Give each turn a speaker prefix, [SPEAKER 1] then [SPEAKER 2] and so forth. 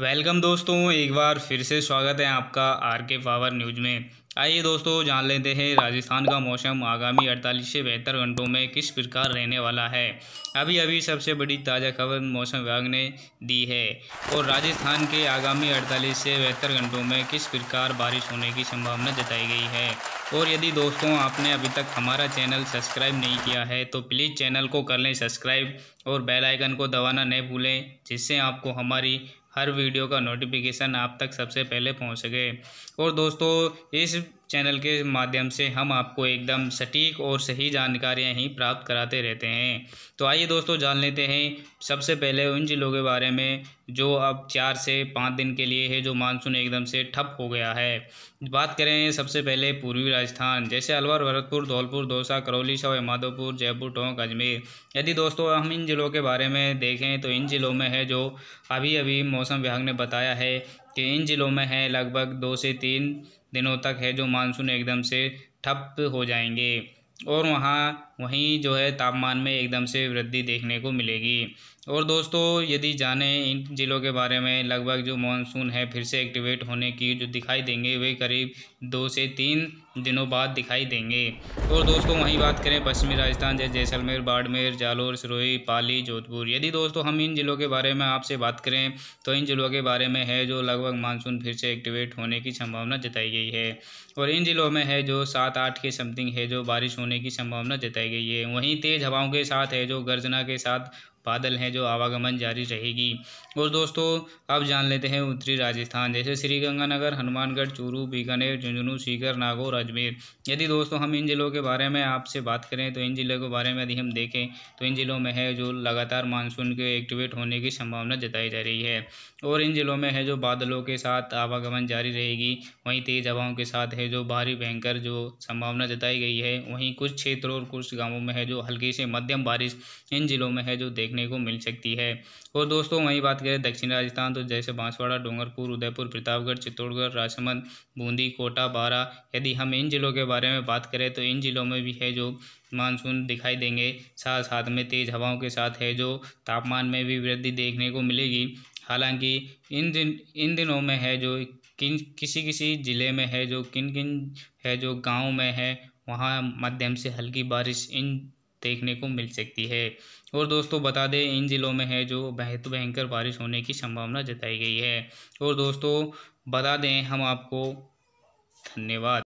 [SPEAKER 1] welcome दोस्तों एक बार फिर से स्वागत है आपका आर के पावर न्यूज में आइए दोस्तों जान लेते हैं राजस्थान का मौसम आगामी 48 से बेहतर घंटों में किस प्रकार रहने वाला है अभी अभी सबसे बड़ी ताज़ा खबर मौसम विभाग ने दी है और राजस्थान के आगामी 48 से बेहतर घंटों में किस प्रकार बारिश होने की संभावना जताई गई है और यदि दोस्तों आपने अभी तक हमारा चैनल सब्सक्राइब नहीं किया है तो प्लीज़ चैनल को कर लें सब्सक्राइब और बेलाइकन को दबाना नहीं भूलें जिससे आपको हमारी हर वीडियो का नोटिफिकेशन आप तक सबसे पहले पहुंच सके और दोस्तों इस चैनल के माध्यम से हम आपको एकदम सटीक और सही जानकारियाँ ही प्राप्त कराते रहते हैं तो आइए दोस्तों जान लेते हैं सबसे पहले उन जिलों के बारे में जो अब चार से पाँच दिन के लिए है जो मानसून एकदम से ठप हो गया है बात करें सबसे पहले पूर्वी राजस्थान जैसे अलवर भरतपुर धौलपुर दौसा करौली सवाई माधोपुर जयपुर टोंक अजमेर यदि दोस्तों हम इन ज़िलों के बारे में देखें तो इन ज़िलों में है जो अभी अभी मौसम विभाग ने बताया है कि इन ज़िलों में है लगभग दो से तीन दिनों तक है जो मानसून एकदम से ठप हो जाएंगे और वहाँ वहीं जो है तापमान में एकदम से वृद्धि देखने को मिलेगी और दोस्तों यदि जाने इन ज़िलों के बारे में लगभग जो मानसून है फिर से एक्टिवेट होने की जो दिखाई देंगे वे करीब दो से तीन दिनों बाद दिखाई देंगे और दोस्तों वहीं बात करें पश्चिमी राजस्थान जैसे जैसलमेर बाड़मेर जालोर सिरोही पाली जोधपुर यदि दोस्तों हम इन ज़िलों के बारे में आपसे बात करें तो इन ज़िलों के बारे में है जो लगभग मानसून फिर से एक्टिवेट होने की संभावना जताई गई है और इन ज़िलों में है जो सात आठ के समथिंग है जो बारिश होने की संभावना जताई गई है वहीं तेज़ हवाओं के साथ है जो गर्जना के साथ बादल हैं जो आवागमन जारी रहेगी और दोस्तों अब जान लेते हैं उत्तरी राजस्थान जैसे श्रीगंगानगर हनुमानगढ़ चूरू बीकानेर झुंझुनू सीकर नागौर अजमेर यदि दोस्तों हम इन ज़िलों के बारे में आपसे बात करें तो इन ज़िलों के बारे में यदि हम देखें तो इन ज़िलों में है जो लगातार मानसून के एक्टिवेट होने की संभावना जताई जा रही है और इन ज़िलों में है जो बादलों के साथ आवागमन जारी रहेगी वहीं तेज़ हवाओं के साथ है जो भारी भयंकर जो संभावना जताई गई है वहीं कुछ क्षेत्रों और कुछ गाँवों में है जो हल्की से मध्यम बारिश इन ज़िलों में है जो देख देखने को मिल सकती है और दोस्तों वहीं बात करें दक्षिण राजस्थान तो जैसे बांसवाड़ा डूंगरपुर उदयपुर प्रतापगढ़ चित्तौड़गढ़ राजसमंद बूंदी कोटा बारा यदि हम इन ज़िलों के बारे में बात करें तो इन ज़िलों में भी है जो मानसून दिखाई देंगे साथ साथ में तेज़ हवाओं के साथ है जो तापमान में भी वृद्धि देखने को मिलेगी हालांकि इन दिन इन दिनों में है जो किन किसी किसी ज़िले में है जो किन किन है जो गांव में है वहाँ मध्यम से हल्की बारिश इन देखने को मिल सकती है और दोस्तों बता दें इन ज़िलों में है जो बेहद भयंकर बारिश होने की संभावना जताई गई है और दोस्तों बता दें हम आपको धन्यवाद